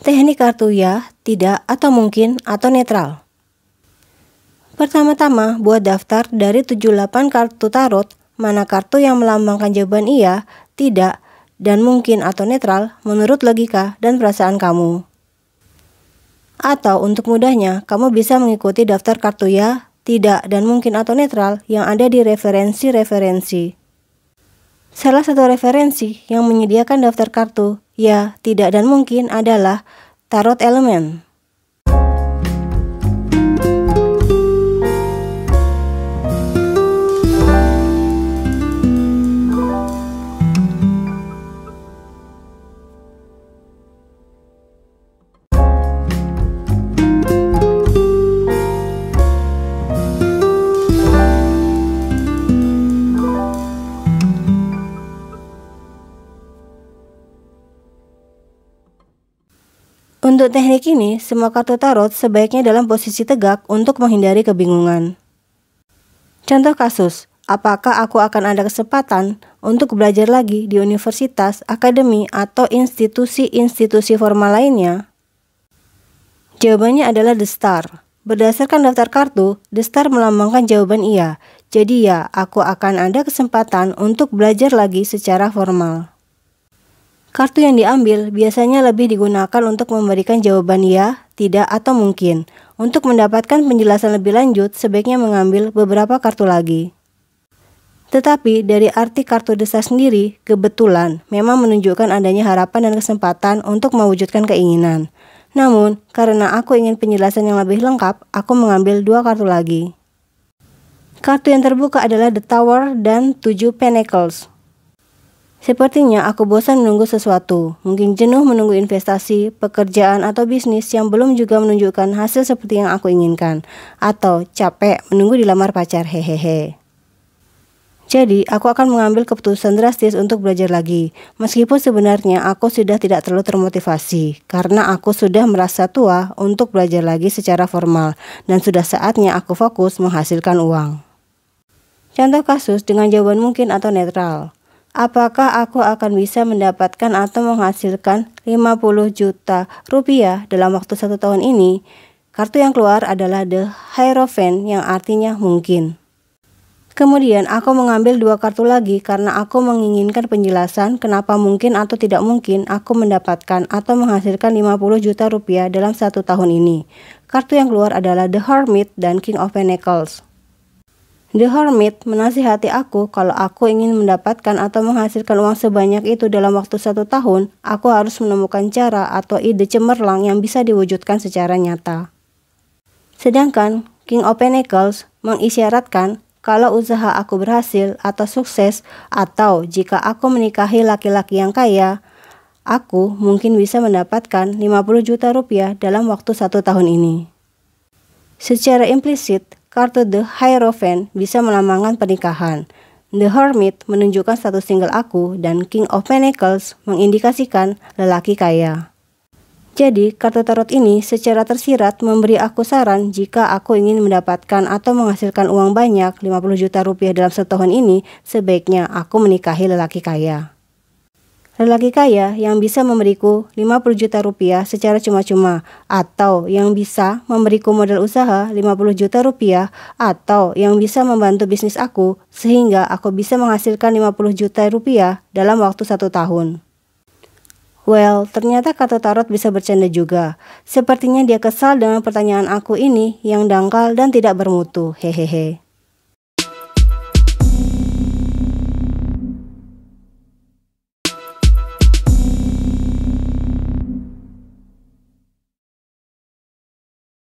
Teknik kartu ya, tidak, atau mungkin, atau netral. Pertama-tama, buat daftar dari 78 kartu tarot, mana kartu yang melambangkan jawaban iya, tidak, dan mungkin atau netral menurut logika dan perasaan kamu. Atau untuk mudahnya, kamu bisa mengikuti daftar kartu ya, tidak, dan mungkin atau netral yang ada di referensi-referensi. Salah satu referensi yang menyediakan daftar kartu ya, tidak dan mungkin adalah tarot elemen. Untuk teknik ini, semua kartu tarot sebaiknya dalam posisi tegak untuk menghindari kebingungan. Contoh kasus, apakah aku akan ada kesempatan untuk belajar lagi di universitas, akademi, atau institusi-institusi formal lainnya? Jawabannya adalah The Star. Berdasarkan daftar kartu, The Star melambangkan jawaban iya. Jadi ya, aku akan ada kesempatan untuk belajar lagi secara formal. Kartu yang diambil biasanya lebih digunakan untuk memberikan jawaban ya, tidak, atau mungkin. Untuk mendapatkan penjelasan lebih lanjut, sebaiknya mengambil beberapa kartu lagi. Tetapi dari arti kartu desa sendiri, kebetulan memang menunjukkan adanya harapan dan kesempatan untuk mewujudkan keinginan. Namun, karena aku ingin penjelasan yang lebih lengkap, aku mengambil dua kartu lagi. Kartu yang terbuka adalah The Tower dan Tujuh Pentacles. Sepertinya aku bosan menunggu sesuatu, mungkin jenuh menunggu investasi, pekerjaan, atau bisnis yang belum juga menunjukkan hasil seperti yang aku inginkan, atau capek menunggu dilamar pacar hehehe. Jadi, aku akan mengambil keputusan drastis untuk belajar lagi, meskipun sebenarnya aku sudah tidak terlalu termotivasi, karena aku sudah merasa tua untuk belajar lagi secara formal, dan sudah saatnya aku fokus menghasilkan uang. Contoh kasus dengan jawaban mungkin atau netral apakah aku akan bisa mendapatkan atau menghasilkan 50 juta rupiah dalam waktu satu tahun ini? Kartu yang keluar adalah The Hierophant yang artinya mungkin. Kemudian aku mengambil dua kartu lagi karena aku menginginkan penjelasan kenapa mungkin atau tidak mungkin aku mendapatkan atau menghasilkan 50 juta rupiah dalam satu tahun ini. Kartu yang keluar adalah The Hermit dan King of Pentacles. The Hermit menasihati aku kalau aku ingin mendapatkan atau menghasilkan uang sebanyak itu dalam waktu satu tahun, aku harus menemukan cara atau ide cemerlang yang bisa diwujudkan secara nyata. Sedangkan King of Pentacles mengisyaratkan kalau usaha aku berhasil atau sukses atau jika aku menikahi laki-laki yang kaya, aku mungkin bisa mendapatkan 50 juta rupiah dalam waktu satu tahun ini. Secara implisit, Kartu The Hierophant bisa melambangkan pernikahan. The Hermit menunjukkan status single aku dan King of Pentacles mengindikasikan lelaki kaya. Jadi, kartu tarot ini secara tersirat memberi aku saran jika aku ingin mendapatkan atau menghasilkan uang banyak 50 juta rupiah dalam setahun ini, sebaiknya aku menikahi lelaki kaya. Lelaki kaya yang bisa memberiku 50 juta rupiah secara cuma-cuma atau yang bisa memberiku modal usaha 50 juta rupiah atau yang bisa membantu bisnis aku sehingga aku bisa menghasilkan 50 juta rupiah dalam waktu satu tahun. Well, ternyata kata tarot bisa bercanda juga. Sepertinya dia kesal dengan pertanyaan aku ini yang dangkal dan tidak bermutu. Hehehe.